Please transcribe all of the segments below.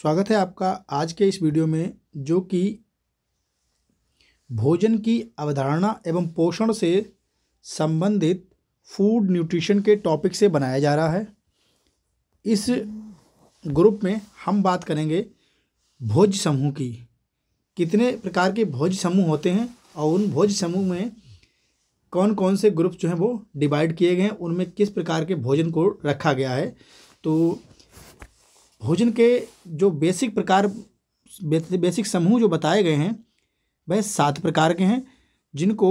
स्वागत है आपका आज के इस वीडियो में जो कि भोजन की अवधारणा एवं पोषण से संबंधित फूड न्यूट्रिशन के टॉपिक से बनाया जा रहा है इस ग्रुप में हम बात करेंगे भोज समूह की कितने प्रकार के भोज समूह होते हैं और उन भोज समूह में कौन कौन से ग्रुप जो हैं वो डिवाइड किए गए हैं उनमें किस प्रकार के भोजन को रखा गया है तो भोजन के जो बेसिक प्रकार बेसिक समूह जो बताए गए हैं वह सात प्रकार के हैं जिनको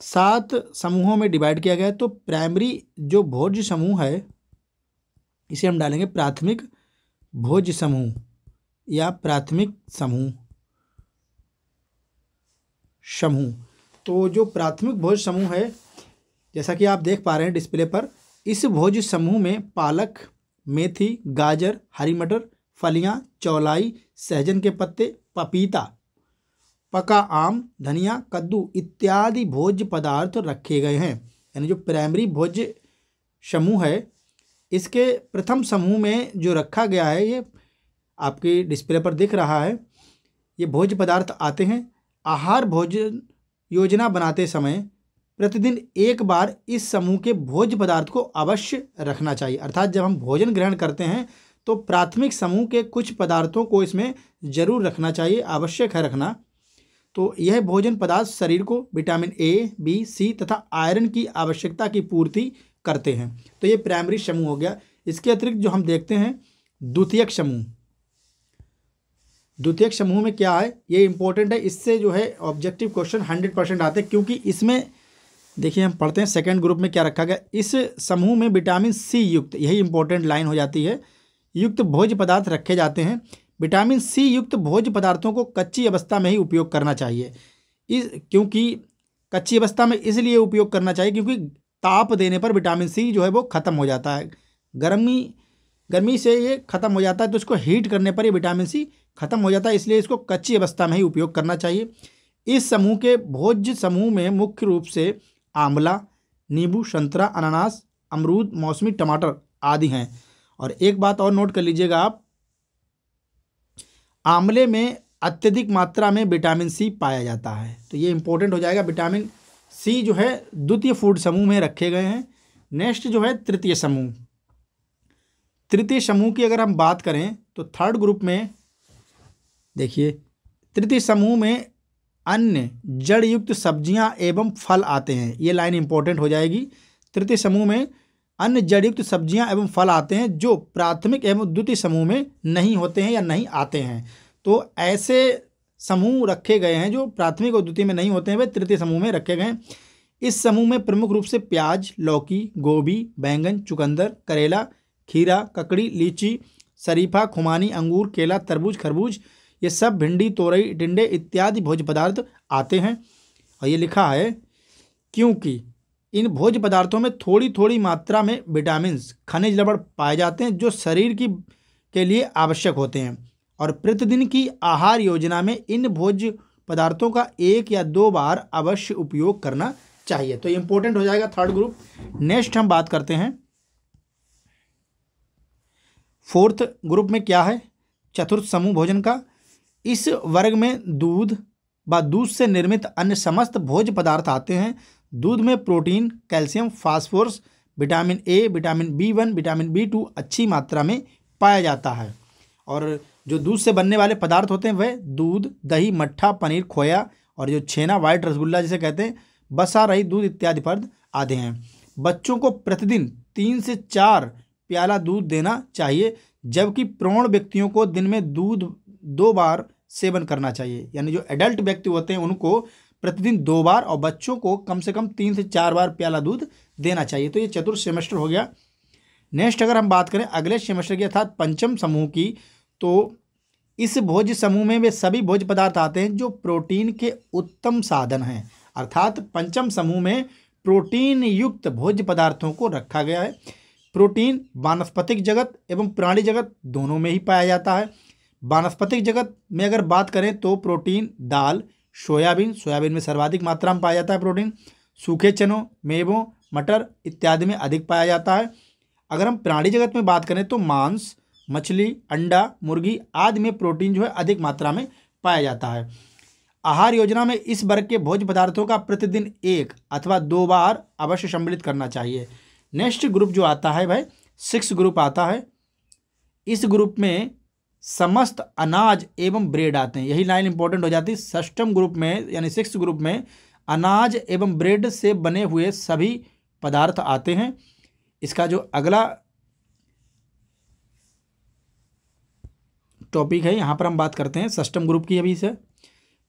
सात समूहों में डिवाइड किया गया है तो प्राइमरी जो भोज्य समूह है इसे हम डालेंगे प्राथमिक भोज्य समूह या प्राथमिक समूह समूह तो जो प्राथमिक भोज समूह है जैसा कि आप देख पा रहे हैं डिस्प्ले पर इस भोज समूह में पालक मेथी गाजर हरी मटर फलियां चौलाई सहजन के पत्ते पपीता पका आम धनिया कद्दू इत्यादि भोज्य पदार्थ रखे गए हैं यानी जो प्राइमरी भोज्य समूह है इसके प्रथम समूह में जो रखा गया है ये आपके डिस्प्ले पर दिख रहा है ये भोज्य पदार्थ आते हैं आहार भोजन योजना बनाते समय प्रतिदिन एक बार इस समूह के भोज्य पदार्थ को अवश्य रखना चाहिए अर्थात जब हम भोजन ग्रहण करते हैं तो प्राथमिक समूह के कुछ पदार्थों को इसमें जरूर रखना चाहिए आवश्यक है रखना तो यह भोजन पदार्थ शरीर को विटामिन ए बी सी तथा आयरन की आवश्यकता की पूर्ति करते हैं तो ये प्राइमरी समूह हो गया इसके अतिरिक्त जो हम देखते हैं द्वितीयक समूह द्वितीयक समूह में क्या है ये इंपॉर्टेंट है इससे जो है ऑब्जेक्टिव क्वेश्चन हंड्रेड परसेंट आते हैं क्योंकि इसमें देखिए हम पढ़ते हैं सेकंड ग्रुप में क्या रखा गया इस समूह में विटामिन सी युक्त यही इंपॉर्टेंट लाइन हो जाती है युक्त भोज्य पदार्थ रखे जाते हैं विटामिन सी युक्त भोज्य पदार्थों को कच्ची अवस्था में ही उपयोग करना चाहिए इस क्योंकि कच्ची अवस्था में इसलिए उपयोग करना चाहिए क्योंकि ताप देने पर विटामिन सी जो है वो ख़त्म हो जाता है गर्मी गर्मी से ये ख़त्म हो जाता है तो इसको हीट करने पर ये विटामिन सी ख़त्म हो जाता है इसलिए इसको कच्ची अवस्था में ही उपयोग करना चाहिए इस समूह के भोज्य समूह में मुख्य रूप से आंवला नींबू संतरा अनानास अमरूद मौसमी टमाटर आदि हैं और एक बात और नोट कर लीजिएगा आप आंवले में अत्यधिक मात्रा में विटामिन सी पाया जाता है तो ये इंपॉर्टेंट हो जाएगा विटामिन सी जो है द्वितीय फूड समूह में रखे गए हैं नेक्स्ट जो है तृतीय समूह तृतीय समूह की अगर हम बात करें तो थर्ड ग्रुप में देखिए तृतीय समूह में अन्य जड़ युक्त सब्जियां एवं फल आते हैं ये लाइन इंपॉर्टेंट हो जाएगी तृतीय समूह में अन्य जड़ युक्त सब्जियां एवं फल आते हैं जो प्राथमिक एवं द्वितीय समूह में नहीं होते हैं या नहीं आते हैं तो ऐसे समूह रखे गए हैं जो प्राथमिक और द्वितीय में नहीं होते हैं वे तृतीय समूह में रखे गए हैं इस समूह में प्रमुख रूप से प्याज लौकी गोभी बैंगन चुकंदर करेला खीरा ककड़ी लीची शरीफा खुमानी अंगूर केला तरबूज खरबूज ये सब भिंडी तोरई डिंडे इत्यादि भोज पदार्थ आते हैं और ये लिखा है क्योंकि इन भोज पदार्थों में थोड़ी थोड़ी मात्रा में विटामिन खनिज लबड़ पाए जाते हैं जो शरीर की के लिए आवश्यक होते हैं और प्रतिदिन की आहार योजना में इन भोज पदार्थों का एक या दो बार अवश्य उपयोग करना चाहिए तो इम्पोर्टेंट हो जाएगा थर्ड ग्रुप नेक्स्ट हम बात करते हैं फोर्थ ग्रुप में क्या है चतुर्थ समूह भोजन का इस वर्ग में दूध व दूध से निर्मित अन्य समस्त भोज पदार्थ आते हैं दूध में protein calcium phosphorus vitamin A vitamin B one vitamin B two अच्छी मात्रा में पाया जाता है और जो दूध से बनने वाले पदार्थ होते हैं वह दूध दही मट्ठा पनीर खोया और जो छेना वाइट रसगुल्ला जिसे कहते हैं बसा रही दूध इत्यादि पर्द आते हैं बच्चों को प्रतिदिन तीन से चार प्याला दूध देना चाहिए जबकि प्रौण व्यक्तियों को दिन में दूध दो बार सेवन करना चाहिए यानी जो एडल्ट व्यक्ति होते हैं उनको प्रतिदिन दो बार और बच्चों को कम से कम तीन से चार बार प्याला दूध देना चाहिए तो ये चतुर्थ सेमेस्टर हो गया नेक्स्ट अगर हम बात करें अगले सेमेस्टर की अर्थात पंचम समूह की तो इस भोज समूह में वे सभी भोज पदार्थ आते हैं जो प्रोटीन के उत्तम साधन हैं अर्थात पंचम समूह में प्रोटीन युक्त भोज पदार्थों को रखा गया है प्रोटीन वानस्पतिक जगत एवं प्राणी जगत दोनों में ही पाया जाता है वानस्पतिक जगत में अगर बात करें तो प्रोटीन दाल सोयाबीन सोयाबीन में सर्वाधिक मात्रा में पाया जाता है प्रोटीन सूखे चनों मेवों मटर इत्यादि में अधिक पाया जाता है अगर हम प्राणी जगत में बात करें तो मांस मछली अंडा मुर्गी आदि में प्रोटीन जो है अधिक मात्रा में पाया जाता है आहार योजना में इस वर्ग के भोज पदार्थों का प्रतिदिन एक अथवा दो बार अवश्य सम्मिलित करना चाहिए नेक्स्ट ग्रुप जो आता है भाई सिक्स ग्रुप आता है इस ग्रुप में समस्त अनाज एवं ब्रेड आते हैं यही लाइन इंपॉर्टेंट हो जाती है सष्टम ग्रुप में यानी सिक्स ग्रुप में अनाज एवं ब्रेड से बने हुए सभी पदार्थ आते हैं इसका जो अगला टॉपिक है यहाँ पर हम बात करते हैं सष्टम ग्रुप की अभी से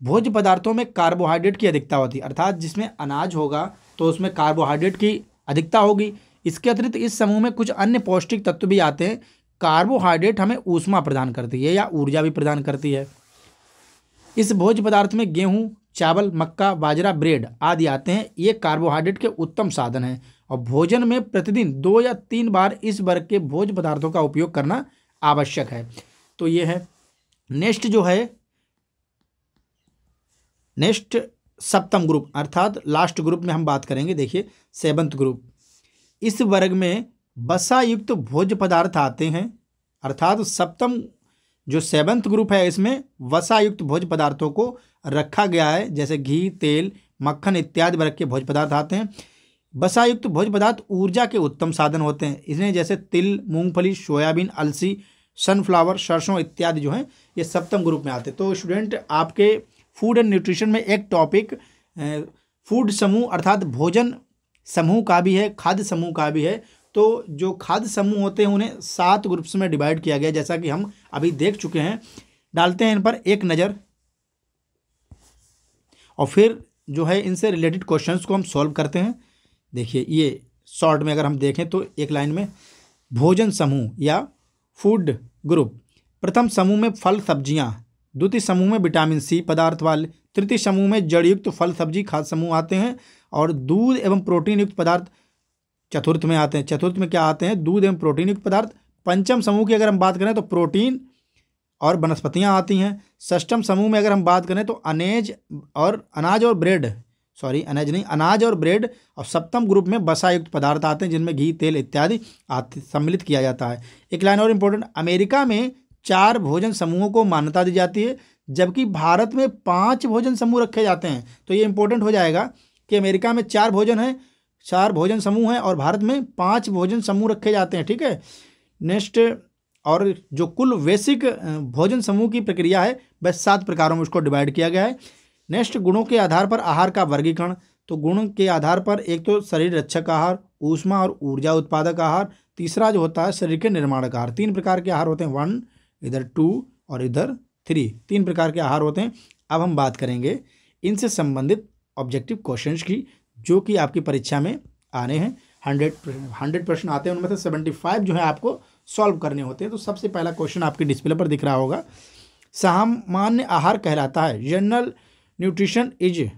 भोज्य पदार्थों में कार्बोहाइड्रेट की अधिकता होती है अर्थात जिसमें अनाज होगा तो उसमें कार्बोहाइड्रेट की अधिकता होगी इसके अतिरिक्त इस समूह में कुछ अन्य पौष्टिक तत्व भी आते हैं कार्बोहाइड्रेट हमें ऊष्मा प्रदान करती है या ऊर्जा भी प्रदान करती है इस भोज पदार्थ में गेहूँ चावल मक्का बाजरा ब्रेड आदि आते हैं ये कार्बोहाइड्रेट के उत्तम साधन हैं और भोजन में प्रतिदिन दो या तीन बार इस वर्ग के भोज पदार्थों का उपयोग करना आवश्यक है तो ये है नेक्स्ट जो है नेक्स्ट सप्तम ग्रुप अर्थात लास्ट ग्रुप में हम बात करेंगे देखिए सेवंथ ग्रुप इस वर्ग में बसायुक्त भोज पदार्थ आते हैं अर्थात सप्तम जो सेवंथ ग्रुप है इसमें वसायुक्त भोज पदार्थों को रखा गया है जैसे घी तेल मक्खन इत्यादि वर्ग के भोज पदार्थ आते हैं वसायुक्त भोज पदार्थ ऊर्जा के उत्तम साधन होते हैं इसमें जैसे तिल मूंगफली सोयाबीन अलसी सनफ्लावर सरसों इत्यादि जो हैं ये सप्तम ग्रुप में आते हैं तो स्टूडेंट आपके फूड एंड न्यूट्रिशन में एक टॉपिक फूड समूह अर्थात भोजन समूह का भी है खाद्य समूह का भी है तो जो खाद्य समूह होते हैं उन्हें सात ग्रुप्स में डिवाइड किया गया जैसा कि हम अभी देख चुके हैं डालते हैं इन पर एक नज़र और फिर जो है इनसे रिलेटेड क्वेश्चंस को हम सॉल्व करते हैं देखिए ये शॉर्ट में अगर हम देखें तो एक लाइन में भोजन समूह या फूड ग्रुप प्रथम समूह में फल सब्जियां द्वितीय समूह में विटामिन सी पदार्थ वाले तृतीय समूह में जड़युक्त फल सब्जी खाद्य समूह आते हैं और दूध एवं प्रोटीन युक्त पदार्थ चतुर्थ में आते हैं चतुर्थ में क्या आते हैं दूध एवं प्रोटीन युक्त पदार्थ पंचम समूह की अगर हम बात करें तो प्रोटीन और वनस्पतियाँ आती हैं सष्टम समूह में अगर हम बात करें तो अनेज और अनाज और ब्रेड सॉरी अनाज नहीं अनाज और ब्रेड और सप्तम ग्रुप में बसायुक्त पदार्थ आते हैं जिनमें घी तेल इत्यादि सम्मिलित किया जाता है एक लाइन और इम्पोर्टेंट अमेरिका में चार भोजन समूहों को मान्यता दी जाती है जबकि भारत में पांच भोजन समूह रखे जाते हैं तो ये इम्पोर्टेंट हो जाएगा कि अमेरिका में चार भोजन हैं चार भोजन समूह हैं और भारत में पांच भोजन समूह रखे जाते हैं ठीक है नेक्स्ट और जो कुल वैसिक भोजन समूह की प्रक्रिया है वह सात प्रकारों में उसको डिवाइड किया गया है नेक्स्ट गुणों के आधार पर आहार का वर्गीकरण तो गुण के आधार पर एक तो शरीर रक्षक आहार ऊष्मा और ऊर्जा उत्पादक आहार तीसरा जो होता है शरीर के निर्माण आहार तीन प्रकार के आहार होते हैं वन इधर टू और इधर थ्री तीन प्रकार के आहार होते हैं अब हम बात करेंगे इनसे संबंधित ऑब्जेक्टिव क्वेश्चंस की जो कि आपकी परीक्षा में आने हैं हंड्रेड हंड्रेड प्रश्न आते हैं उनमें से सेवेंटी फाइव जो है आपको सॉल्व करने होते हैं तो सबसे पहला क्वेश्चन आपके डिस्प्ले पर दिख रहा होगा सामान्य आहार कहलाता है जनरल न्यूट्रिशन इज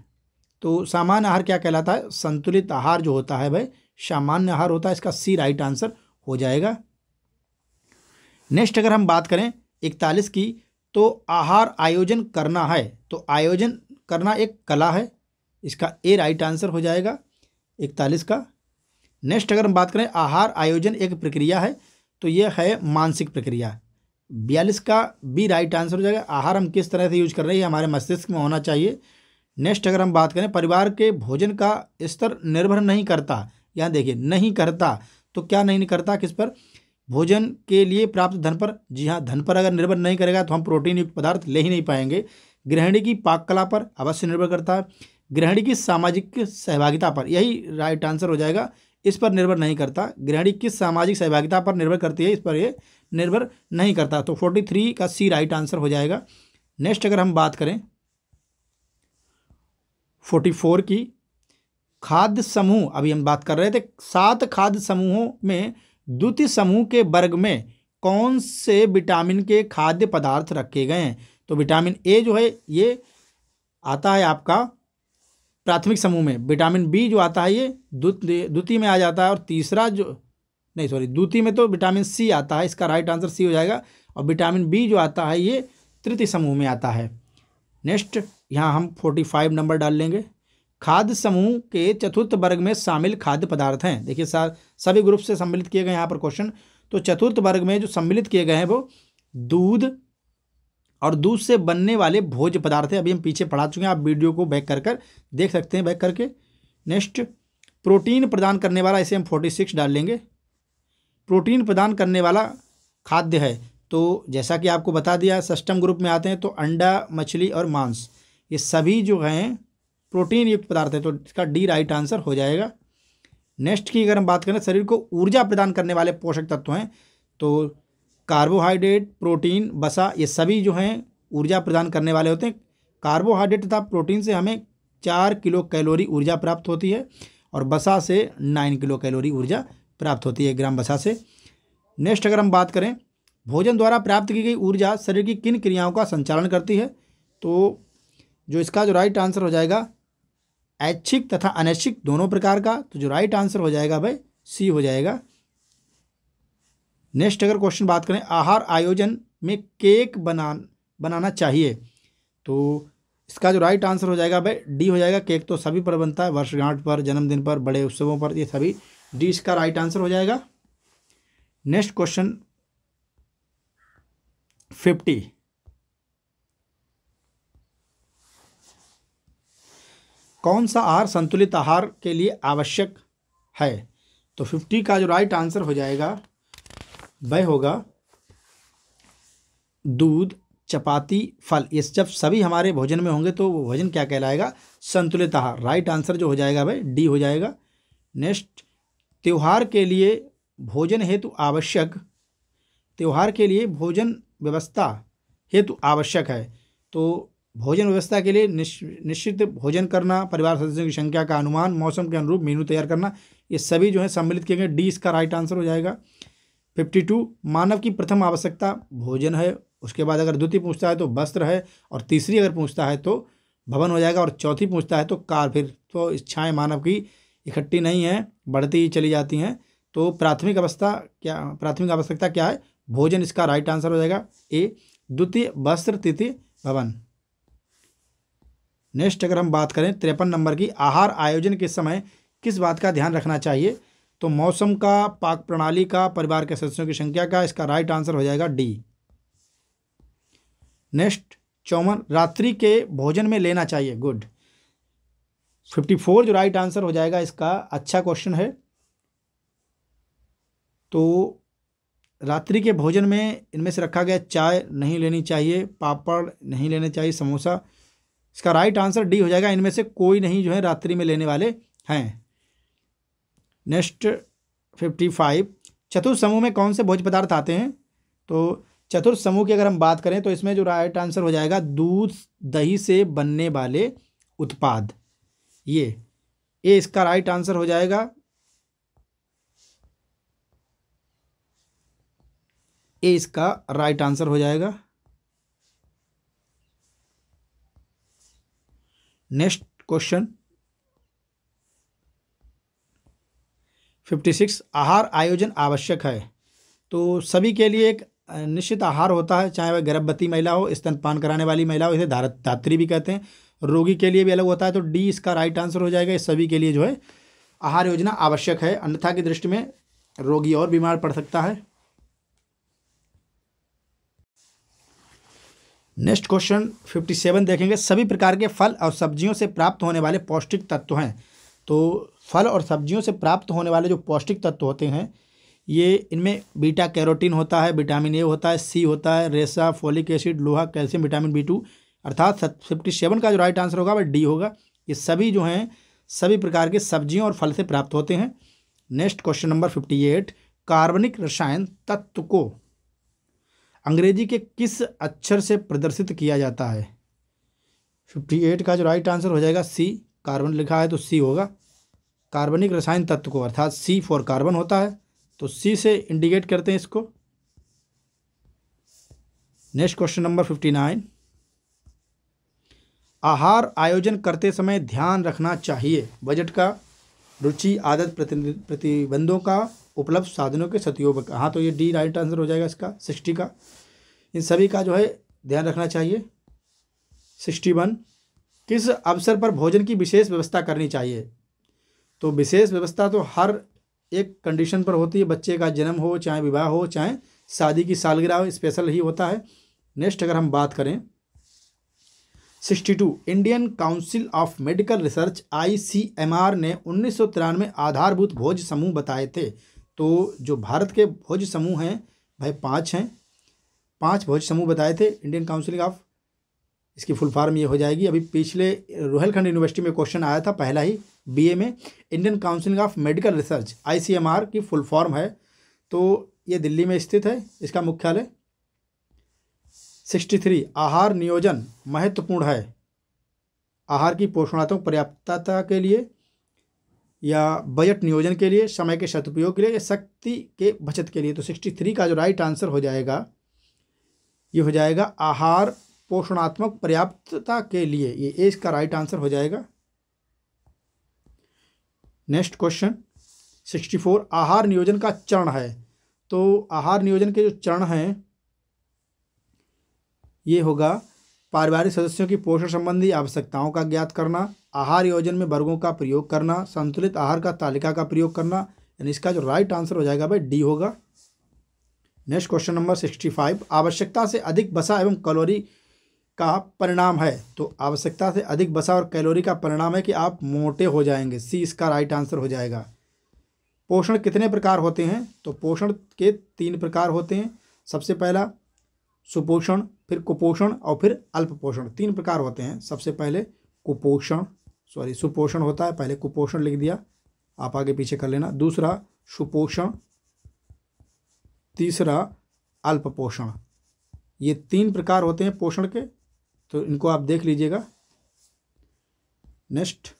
तो सामान्य आहार क्या कहलाता है संतुलित आहार जो होता है भाई सामान्य आहार होता है इसका सी राइट आंसर हो जाएगा नेक्स्ट अगर हम बात करें इकतालीस की तो आहार आयोजन करना है तो आयोजन करना एक कला है इसका ए राइट आंसर हो जाएगा इकतालीस का नेक्स्ट अगर हम बात करें आहार आयोजन एक प्रक्रिया है तो यह है मानसिक प्रक्रिया बयालीस का बी राइट आंसर हो जाएगा आहार हम किस तरह से यूज कर रहे हैं हमारे मस्तिष्क में होना चाहिए नेक्स्ट अगर हम बात करें परिवार के भोजन का स्तर निर्भर नहीं करता यहाँ देखिए नहीं करता तो क्या नहीं करता किस पर भोजन के लिए प्राप्त धन पर जी हाँ धन पर अगर निर्भर नहीं करेगा तो हम प्रोटीन युक्त पदार्थ ले ही नहीं पाएंगे गृहिणी की पाक कला पर अवश्य निर्भर करता है ग्रहणी की सामाजिक सहभागिता पर यही राइट आंसर हो जाएगा इस पर निर्भर नहीं करता ग्रहणी किस सामाजिक सहभागिता पर निर्भर करती है इस पर ये निर्भर नहीं करता तो फोर्टी थ्री का सी राइट आंसर हो जाएगा नेक्स्ट अगर हम बात करें फोर्टी फोर की खाद्य समूह अभी हम बात कर रहे थे सात खाद्य समूहों में द्वितीय समूह के वर्ग में कौन से विटामिन के खाद्य पदार्थ रखे गए हैं तो विटामिन ए जो है ये आता है आपका प्राथमिक समूह में विटामिन बी जो आता है ये द्वितीय में आ जाता है और तीसरा जो नहीं सॉरी द्वितीय में तो विटामिन सी आता है इसका राइट आंसर सी हो जाएगा और विटामिन बी जो आता है ये तृतीय समूह में आता है नेक्स्ट यहाँ हम फोर्टी फाइव नंबर डाल लेंगे खाद्य समूह के चतुर्थ वर्ग में शामिल खाद्य पदार्थ हैं देखिए सर सभी ग्रुप से सम्मिलित किए गए यहाँ पर क्वेश्चन तो चतुर्थ वर्ग में जो सम्मिलित किए गए हैं वो दूध और दूध से बनने वाले भोज्य पदार्थ है अभी हम पीछे पढ़ा चुके हैं आप वीडियो को बैक कर कर देख सकते हैं बैक करके नेक्स्ट प्रोटीन प्रदान करने वाला इसे हम फोर्टी सिक्स डाल लेंगे प्रोटीन प्रदान करने वाला खाद्य है तो जैसा कि आपको बता दिया सस्टम ग्रुप में आते हैं तो अंडा मछली और मांस ये सभी जो हैं प्रोटीन युक्त पदार्थ है तो इसका डी राइट आंसर हो जाएगा नेक्स्ट की अगर हम बात करें शरीर को ऊर्जा प्रदान करने वाले पोषक तत्व हैं तो कार्बोहाइड्रेट प्रोटीन बसा ये सभी जो हैं ऊर्जा प्रदान करने वाले होते हैं कार्बोहाइड्रेट तथा प्रोटीन से हमें चार किलो कैलोरी ऊर्जा प्राप्त होती है और बसा से नाइन किलो कैलोरी ऊर्जा प्राप्त होती है ग्राम बसा से नेक्स्ट अगर हम बात करें भोजन द्वारा प्राप्त की गई ऊर्जा शरीर की किन क्रियाओं का संचालन करती है तो जो इसका जो राइट आंसर हो जाएगा ऐच्छिक तथा अनैच्छिक दोनों प्रकार का तो जो राइट आंसर हो जाएगा भाई सी हो जाएगा नेक्स्ट अगर क्वेश्चन बात करें आहार आयोजन में केक बना बनाना चाहिए तो इसका जो राइट आंसर हो जाएगा भाई डी हो जाएगा केक तो सभी पर बनता है वर्षगांठ पर जन्मदिन पर बड़े उत्सवों पर ये सभी डी इसका राइट आंसर हो जाएगा नेक्स्ट क्वेश्चन फिफ्टी कौन सा आहार संतुलित आहार के लिए आवश्यक है तो फिफ्टी का जो राइट आंसर हो जाएगा वह होगा दूध चपाती फल ये जब सभी हमारे भोजन में होंगे तो वो भोजन क्या कहलाएगा संतुलित आहार राइट आंसर जो हो जाएगा भाई डी हो जाएगा नेक्स्ट त्यौहार के लिए भोजन हेतु आवश्यक त्यौहार के लिए भोजन व्यवस्था हेतु आवश्यक है तो भोजन व्यवस्था के लिए निश्चित भोजन करना परिवार सदस्यों की संख्या का अनुमान मौसम के अनुरूप मेनू तैयार करना ये सभी जो है सम्मिलित किए गए डी इसका राइट आंसर हो जाएगा फिफ्टी टू मानव की प्रथम आवश्यकता भोजन है उसके बाद अगर द्वितीय पूछता है तो वस्त्र है और तीसरी अगर पूछता है तो भवन हो जाएगा और चौथी पूछता है तो कार फिर तो इच्छाएँ मानव की इकट्ठी नहीं है बढ़ती ही चली जाती हैं तो प्राथमिक अवस्था क्या प्राथमिक आवश्यकता क्या है भोजन इसका राइट आंसर हो जाएगा ए द्वितीय वस्त्र तृतीय भवन नेक्स्ट अगर हम बात करें तिरपन नंबर की आहार आयोजन के समय किस बात का ध्यान रखना चाहिए तो मौसम का पाक प्रणाली का परिवार के सदस्यों की संख्या का इसका राइट आंसर हो जाएगा डी नेक्स्ट चौवन रात्रि के भोजन में लेना चाहिए गुड फिफ्टी फोर जो राइट आंसर हो जाएगा इसका अच्छा क्वेश्चन है तो रात्रि के भोजन में इनमें से रखा गया चाय नहीं लेनी चाहिए पापड़ नहीं लेने चाहिए समोसा इसका राइट आंसर डी हो जाएगा इनमें से कोई नहीं जो है रात्रि में लेने वाले हैं नेक्स्ट फिफ्टी फाइव चतुर्थ समूह में कौन से भोज पदार्थ आते हैं तो चतुर्थ समूह की अगर हम बात करें तो इसमें जो राइट आंसर हो जाएगा दूध दही से बनने वाले उत्पाद ये ये इसका राइट आंसर हो जाएगा ये इसका राइट आंसर हो जाएगा नेक्स्ट क्वेश्चन फिफ्टी सिक्स आहार आयोजन आवश्यक है तो सभी के लिए एक निश्चित आहार होता है चाहे वह गर्भवती महिला हो स्तनपान कराने वाली महिला हो इसे धात्री भी कहते हैं रोगी के लिए भी अलग होता है तो डी इसका राइट आंसर हो जाएगा सभी के लिए जो है आहार योजना आवश्यक है अन्यथा की दृष्टि में रोगी और बीमार पड़ सकता है नेक्स्ट क्वेश्चन फिफ्टी सेवन देखेंगे सभी प्रकार के फल और सब्जियों से प्राप्त होने वाले पौष्टिक तत्व हैं तो फल और सब्जियों से प्राप्त होने वाले जो पौष्टिक तत्व होते हैं ये इनमें बीटा कैरोटीन होता है विटामिन ए होता है सी होता है रेसा फोलिक एसिड लोहा कैल्शियम विटामिन बी टू अर्थात फिफ्टी सेवन का जो राइट आंसर होगा वह डी होगा ये सभी जो हैं सभी प्रकार के सब्जियों और फल से प्राप्त होते हैं next question number fifty eight कार्बनिक रसायन तत्व को अंग्रेजी के किस अक्षर से प्रदर्शित किया जाता है फिफ्टी एट का जो राइट आंसर हो जाएगा सी कार्बन लिखा है तो सी होगा कार्बनिक रसायन तत्व को अर्थात सी फॉर कार्बन होता है तो सी से इंडिकेट करते हैं इसको next question number fifty nine आहार आयोजन करते समय ध्यान रखना चाहिए बजट का रुचि आदत प्रतिबंधों का उपलब्ध साधनों के सतयोग का हाँ तो ये डी राइट आंसर हो जाएगा इसका सिक्सटी का इन सभी का जो है ध्यान रखना चाहिए सिक्सटी वन किस अवसर पर भोजन की विशेष व्यवस्था करनी चाहिए तो विशेष व्यवस्था तो हर एक कंडीशन पर होती है बच्चे का जन्म हो चाहे विवाह हो चाहे शादी की सालगिरह हो स्पेशल ही होता है नेक्स्ट अगर हम बात करें sixty two Indian Council of Medical Research ICMR ने उन्नीस आधारभूत भोज समूह बताए थे तो जो भारत के भोज समूह हैं भाई पाँच हैं पांच भोज समूह बताए थे इंडियन काउंसिल ऑफ इसकी फुल फॉर्म ये हो जाएगी अभी पिछले रोहलखंड यूनिवर्सिटी में क्वेश्चन आया था पहला ही बीए में Indian Council of Medical Research ICMR की फुल फॉर्म है तो ये दिल्ली में स्थित है इसका मुख्यालय सिक्सटी थ्री आहार नियोजन महत्वपूर्ण है आहार की पोषणात्मक पर्याप्तता के लिए या बजट नियोजन के लिए समय के सदुपयोग के लिए या शक्ति के बचत के लिए तो सिक्सटी थ्री का जो राइट आंसर हो जाएगा ये हो जाएगा आहार पोषणात्मक पर्याप्तता के लिए ये ए इसका राइट आंसर हो जाएगा नेक्स्ट क्वेश्चन सिक्सटी फोर आहार नियोजन का चरण है तो आहार नियोजन के जो चरण हैं ये होगा पारिवारिक सदस्यों की पोषण संबंधी आवश्यकताओं का ज्ञात करना आहार योजन में वर्गों का प्रयोग करना संतुलित आहार का तालिका का प्रयोग करना यानी इसका जो राइट आंसर हो जाएगा भाई डी होगा next question number sixty five आवश्यकता से अधिक बसा एवं कैलोरी का परिणाम है तो आवश्यकता से अधिक बसा और कैलोरी का परिणाम है कि आप मोटे हो जाएंगे सी इसका राइट आंसर हो जाएगा पोषण कितने प्रकार होते हैं तो पोषण के तीन प्रकार होते हैं सबसे पहला सुपोषण फिर कुपोषण और फिर अल्प पोषण तीन प्रकार होते हैं सबसे पहले कुपोषण सॉरी सुपोषण होता है पहले कुपोषण लिख दिया आप आगे पीछे कर लेना दूसरा सुपोषण तीसरा अल्प पोषण ये तीन प्रकार होते हैं पोषण के तो इनको आप देख लीजिएगा नेक्स्ट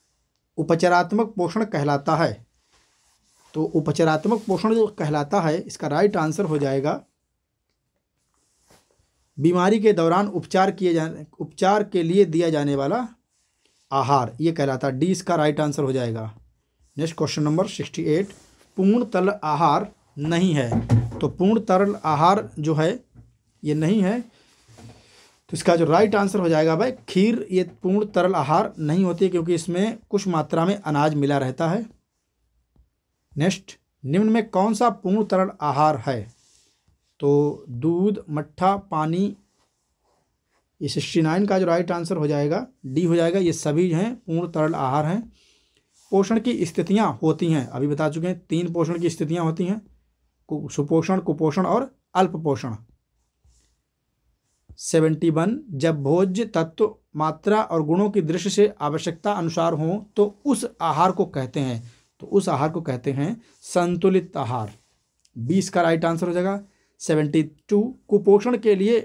उपचारात्मक पोषण कहलाता है तो उपचारात्मक पोषण जो कहलाता है इसका राइट आंसर हो जाएगा बीमारी के दौरान उपचार किए जाने उपचार के लिए दिया जाने वाला आहार ये कहलाता है डी इसका राइट आंसर हो जाएगा next question number sixty eight पूर्ण तरल आहार नहीं है तो पूर्ण तरल आहार जो है ये नहीं है तो इसका जो राइट आंसर हो जाएगा भाई खीर ये पूर्ण तरल आहार नहीं होती क्योंकि इसमें कुछ मात्रा में अनाज मिला रहता है नेक्स्ट निम्न में कौन सा पूर्ण तरल आहार है तो दूध मट्ठा पानी ये सिक्सटी नाइन का जो राइट आंसर हो जाएगा डी हो जाएगा ये सभी हैं पूर्ण तरल आहार हैं पोषण की स्थितियाँ होती हैं अभी बता चुके हैं तीन पोषण की स्थितियाँ होती हैं सुपोषण कुपोषण और अल्प पोषण सेवेंटी वन जब भोज्य तत्व मात्रा और गुणों की दृष्टि से आवश्यकता अनुसार हो तो उस आहार को कहते हैं तो उस आहार को कहते हैं संतुलित आहार बीस का राइट आंसर हो जाएगा सेवेंटी टू कुपोषण के लिए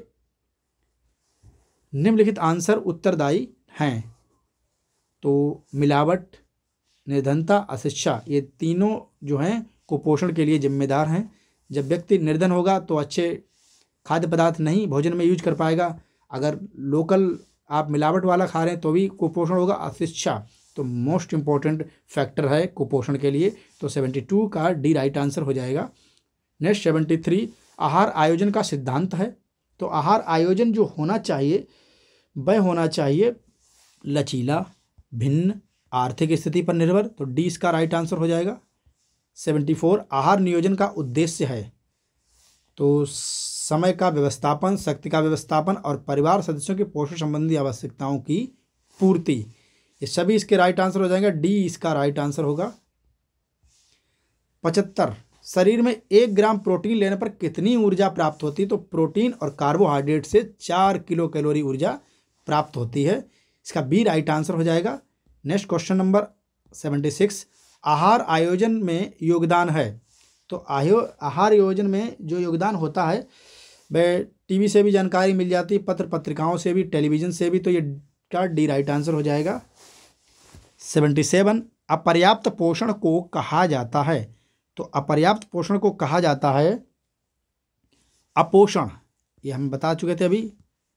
निम्नलिखित आंसर उत्तरदायी हैं तो मिलावट निर्धनता अशिक्षा ये तीनों जो हैं कुपोषण के लिए जिम्मेदार हैं जब व्यक्ति निर्धन होगा तो अच्छे खाद्य पदार्थ नहीं भोजन में यूज कर पाएगा अगर लोकल आप मिलावट वाला खा रहे हैं तो भी कुपोषण होगा अशिक्षा तो मोस्ट इम्पॉर्टेंट फैक्टर है कुपोषण के लिए तो सेवेंटी टू का डी राइट आंसर हो जाएगा नेक्स्ट सेवेंटी थ्री आहार आयोजन का सिद्धांत है तो आहार आयोजन जो होना चाहिए वह होना चाहिए लचीला भिन्न आर्थिक स्थिति पर निर्भर तो डी इसका राइट आंसर हो जाएगा सेवेंटी फोर आहार नियोजन का उद्देश्य है तो समय का व्यवस्थापन शक्ति का व्यवस्थापन और परिवार सदस्यों की पोषण संबंधी आवश्यकताओं की पूर्ति ये सभी इसके राइट आंसर हो जाएंगे डी इसका राइट आंसर होगा पचहत्तर शरीर में एक ग्राम प्रोटीन लेने पर कितनी ऊर्जा प्राप्त होती है तो प्रोटीन और कार्बोहाइड्रेट से चार किलो कैलोरी ऊर्जा प्राप्त होती है इसका बी राइट आंसर हो जाएगा next question number seventy six आहार आयोजन में योगदान है तो आयो आहार आयोजन में जो योगदान होता है वह टीवी से भी जानकारी मिल जाती है पत्र पत्रिकाओं से भी टेलीविज़न से भी तो ये का डी राइट आंसर हो जाएगा सेवेंटी सेवन अपर्याप्त पोषण को कहा जाता है तो अपर्याप्त पोषण को कहा जाता है अपोषण ये हम बता चुके थे अभी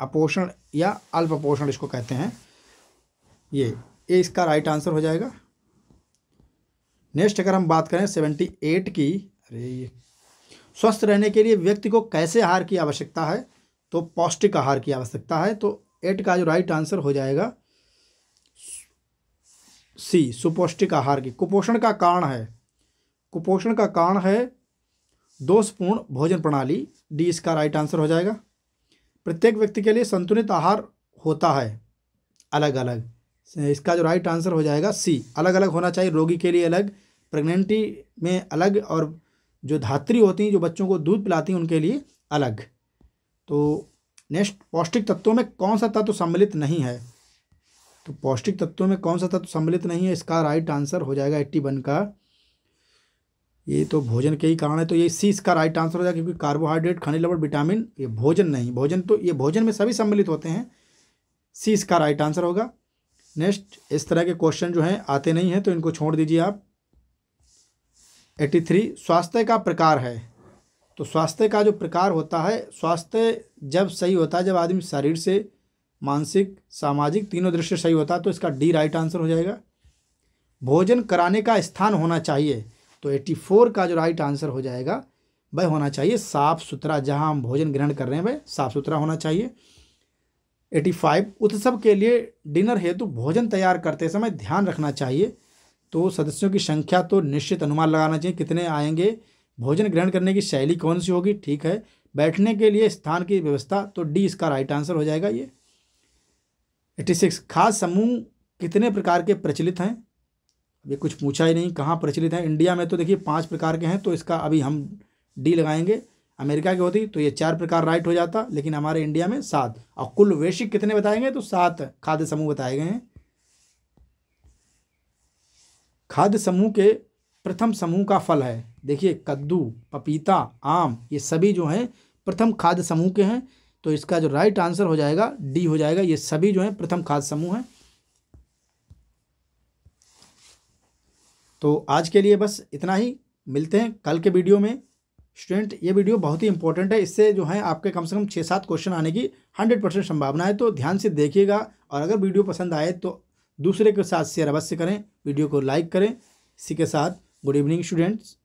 अपोषण या अल्प पोषण इसको कहते हैं ये ये इसका राइट आंसर हो जाएगा नेक्स्ट अगर हम बात करें सेवेंटी एट की अरे ये स्वस्थ रहने के लिए व्यक्ति को कैसे आहार की आवश्यकता है तो पौष्टिक आहार की आवश्यकता है तो एट का जो राइट आंसर हो जाएगा सी सुपौष्टिक आहार की कुपोषण का कारण है कुपोषण का कारण है दोषपूर्ण भोजन प्रणाली डी इसका राइट आंसर हो जाएगा प्रत्येक व्यक्ति के लिए संतुलित आहार होता है अलग अलग इसका जो राइट आंसर हो जाएगा सी अलग अलग होना चाहिए रोगी के लिए अलग प्रेगनेंटी में अलग और जो धात्री होती हैं जो बच्चों को दूध पिलाती हैं उनके लिए अलग तो नेक्स्ट पौष्टिक तत्वों में कौन सा तत्व सम्मिलित नहीं है तो पौष्टिक तत्वों में कौन सा तत्व सम्मिलित नहीं है इसका राइट आंसर हो जाएगा एट्टी वन का ये तो भोजन के ही कारण है तो ये सी इसका राइट आंसर हो जाएगा क्योंकि कार्बोहाइड्रेट खनिज लवण विटामिन ये भोजन नहीं भोजन तो ये भोजन में सभी सम्मिलित होते हैं सी इसका राइट आंसर होगा नेक्स्ट इस तरह के क्वेश्चन जो हैं आते नहीं हैं तो इनको छोड़ दीजिए आप एटी थ्री स्वास्थ्य का प्रकार है तो स्वास्थ्य का जो प्रकार होता है स्वास्थ्य जब सही होता है जब आदमी शरीर से मानसिक सामाजिक तीनों दृश्य सही होता है तो इसका डी राइट आंसर हो जाएगा भोजन कराने का स्थान होना चाहिए तो एट्टी फोर का जो राइट आंसर हो जाएगा वह होना चाहिए साफ़ सुथरा जहाँ हम भोजन ग्रहण कर रहे हैं वह साफ़ सुथरा होना चाहिए एटी फाइव उत्सव के लिए डिनर हेतु भोजन तैयार करते समय ध्यान रखना चाहिए तो सदस्यों की संख्या तो निश्चित अनुमान लगाना चाहिए कितने आएंगे भोजन ग्रहण करने की शैली कौन सी होगी ठीक है बैठने के लिए स्थान की व्यवस्था तो डी इसका राइट आंसर हो जाएगा ये एट्टी सिक्स खास समूह कितने प्रकार के प्रचलित हैं ये कुछ पूछा ही नहीं कहाँ प्रचलित हैं इंडिया में तो देखिए पाँच प्रकार के हैं तो इसका अभी हम डी लगाएंगे अमेरिका की होती तो ये चार प्रकार राइट हो जाता लेकिन हमारे इंडिया में सात और कुल वैश्विक कितने बताएंगे तो सात खाद्य समूह बताए गए हैं खाद्य समूह के प्रथम समूह का फल है देखिए कद्दू पपीता आम ये सभी जो हैं प्रथम खाद्य समूह के हैं तो इसका जो राइट आंसर हो जाएगा डी हो जाएगा ये सभी जो हैं प्रथम खाद्य समूह हैं तो आज के लिए बस इतना ही मिलते हैं कल के वीडियो में स्टूडेंट ये वीडियो बहुत ही इंपॉर्टेंट है इससे जो है आपके कम से कम छः सात क्वेश्चन आने की हंड्रेड परसेंट संभावना है तो ध्यान से देखिएगा और अगर वीडियो पसंद आए तो दूसरे के साथ शेयर अवश्य करें वीडियो को लाइक करें इसी के साथ गुड इवनिंग स्टूडेंट्स